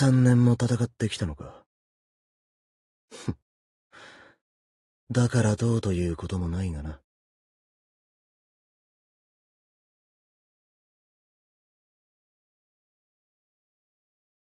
三年も戦ってきたのか。だからどうということもないがな。